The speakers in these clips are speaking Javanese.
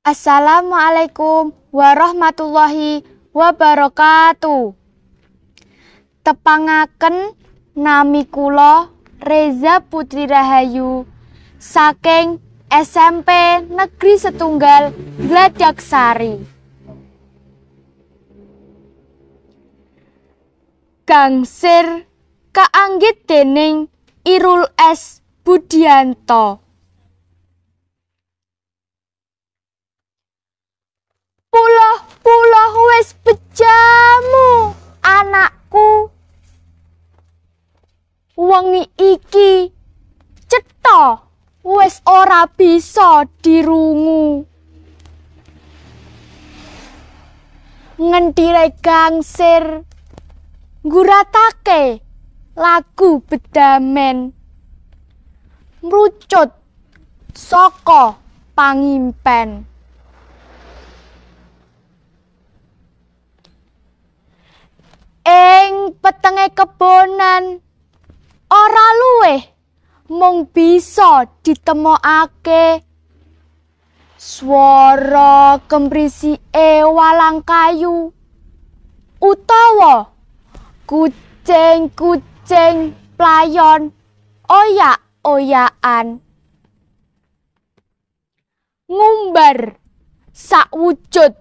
Assalamualaikum warahmatullahi wabarakatuh. Tepangaken nami kula Reza Putri Rahayu saking SMP Negeri Setunggal Gladaksari. Gangsir kaanggit dening Irul S. Budianto. puluh-puluh wis bejamu anakku wengi iki cetha wis ora bisa dirungu ngentire gangsir nguratake lagu bedamen mrucut saka pangimpen ing petenge kebonan ora luweh mung bisa ditemokake swara kemprisi e walang kayu utawa kucing-kucing playon Oya-oyaan, ngumbar sak wujud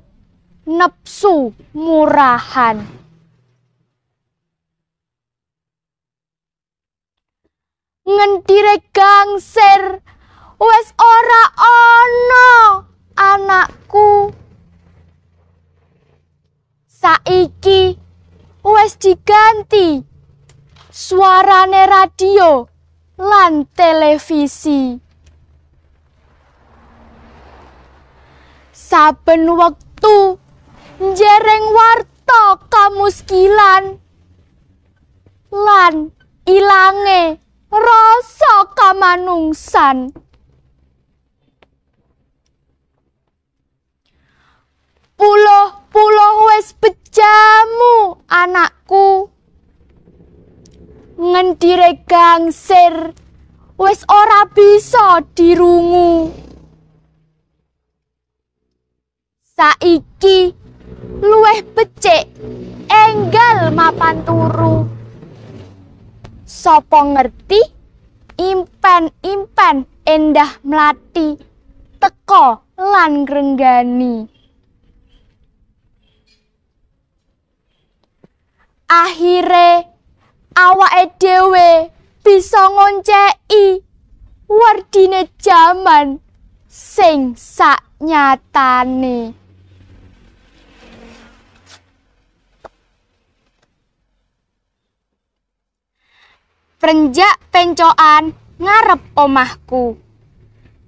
nepsu murahan ngendire gangsir wes ora ana anakku saiki wis diganti suarane radio lan televisi saben wektu njereng warta kamuskilan lan ilange rasa kamanungsan. Puluh-puluh wis bejamu anakku. Ngendire gangsir wis ora bisa dirungu. Saiki luweh becik enggal mapan turu. sapa ngerti impen-impen endah melati teko lan grenggani akhire awake dhewe bisa ngonceki wardine jaman sing saknyatane nyatane prenjak pencoan ngarep omahku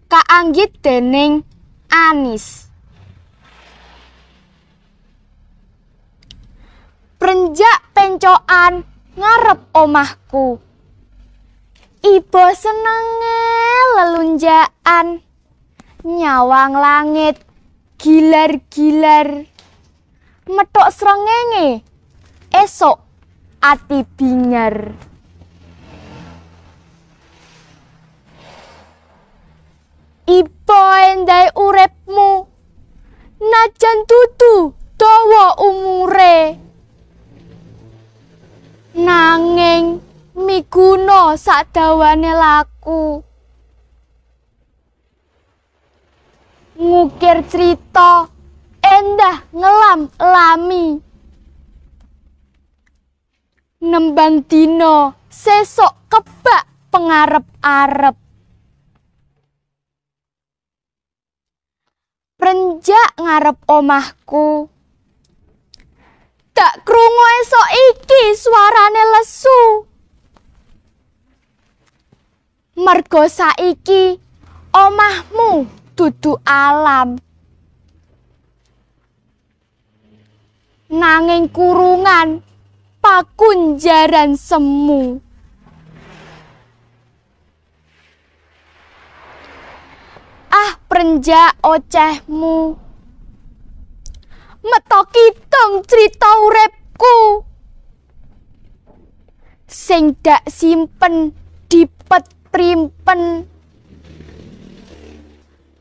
kaanggit dening Anis prenjak pencoan ngarep omahku Ibo senenge lelunjaan nyawang langit gilar-gilar metok srengenge esok ati binger. ipo endahe uripmu najan tutu dawa umure nanging miguna sadawane laku ngukir cerita endah ngelam lami nembang dina sesok kebak pengarep-arep prenjak ngarep omahku. Tak krungu esok iki suarane lesu. Mergo saiki omahmu dudu alam. Nanging kurungan pakunjaran semu. renja ocehmu. Metoki teng cerita urepku. Sing dak simpen dipet primpen.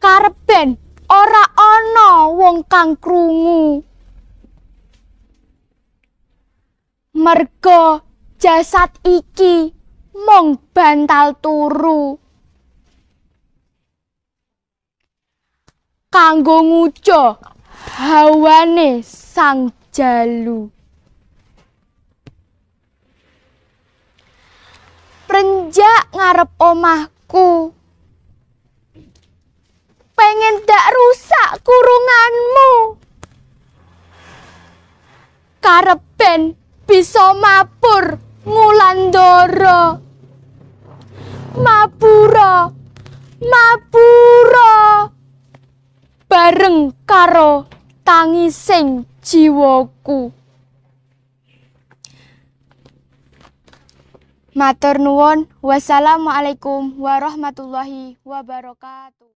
Karben ora ana wong kang krungu. Merga jasad iki mong bantal turu. kanggo nguco hawane sang jalu Prenjak ngarep omahku pengen dak rusak kurunganmu karepen bisa mapur ngulandara mapura mapura, bareng karo tangising jiwaku. Matur nuwun. Wassalamualaikum warahmatullahi wabarakatuh.